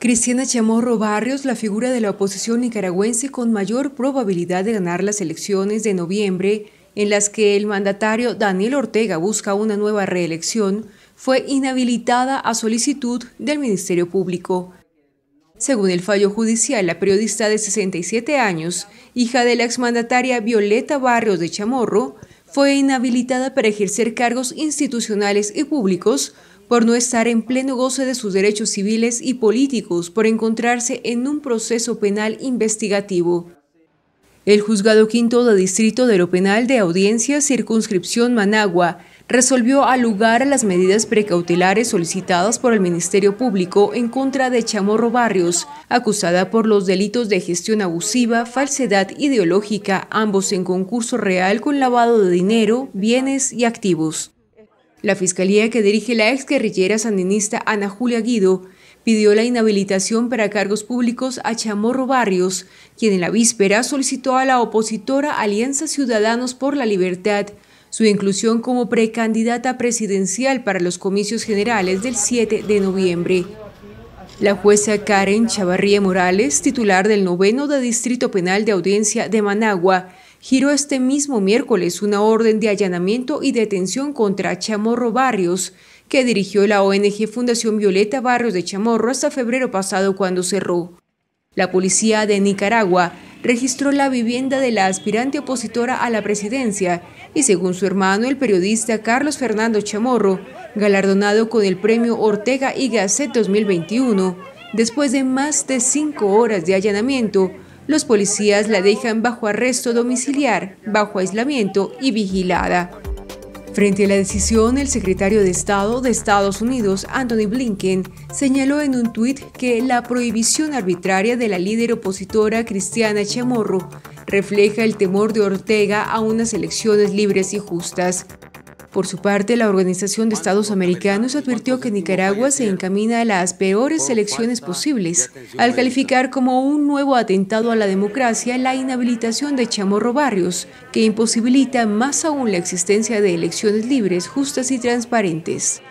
Cristiana Chamorro Barrios, la figura de la oposición nicaragüense con mayor probabilidad de ganar las elecciones de noviembre, en las que el mandatario Daniel Ortega busca una nueva reelección, fue inhabilitada a solicitud del Ministerio Público. Según el fallo judicial, la periodista de 67 años, hija de la exmandataria Violeta Barrios de Chamorro, fue inhabilitada para ejercer cargos institucionales y públicos por no estar en pleno goce de sus derechos civiles y políticos, por encontrarse en un proceso penal investigativo. El juzgado quinto de distrito de lo penal de audiencia circunscripción Managua resolvió alugar a las medidas precautelares solicitadas por el Ministerio Público en contra de Chamorro Barrios, acusada por los delitos de gestión abusiva, falsedad ideológica, ambos en concurso real con lavado de dinero, bienes y activos. La fiscalía que dirige la ex guerrillera sandinista Ana Julia Guido pidió la inhabilitación para cargos públicos a Chamorro Barrios, quien en la víspera solicitó a la opositora Alianza Ciudadanos por la Libertad su inclusión como precandidata presidencial para los comicios generales del 7 de noviembre. La jueza Karen Chavarría Morales, titular del noveno de Distrito Penal de Audiencia de Managua, giró este mismo miércoles una orden de allanamiento y detención contra Chamorro Barrios, que dirigió la ONG Fundación Violeta Barrios de Chamorro hasta febrero pasado cuando cerró. La policía de Nicaragua registró la vivienda de la aspirante opositora a la presidencia y según su hermano, el periodista Carlos Fernando Chamorro, galardonado con el premio Ortega y Gasset 2021, después de más de cinco horas de allanamiento, los policías la dejan bajo arresto domiciliar, bajo aislamiento y vigilada. Frente a la decisión, el secretario de Estado de Estados Unidos, Anthony Blinken, señaló en un tuit que la prohibición arbitraria de la líder opositora Cristiana Chamorro refleja el temor de Ortega a unas elecciones libres y justas. Por su parte, la Organización de Estados Americanos advirtió que Nicaragua se encamina a las peores elecciones posibles, al calificar como un nuevo atentado a la democracia la inhabilitación de Chamorro Barrios, que imposibilita más aún la existencia de elecciones libres, justas y transparentes.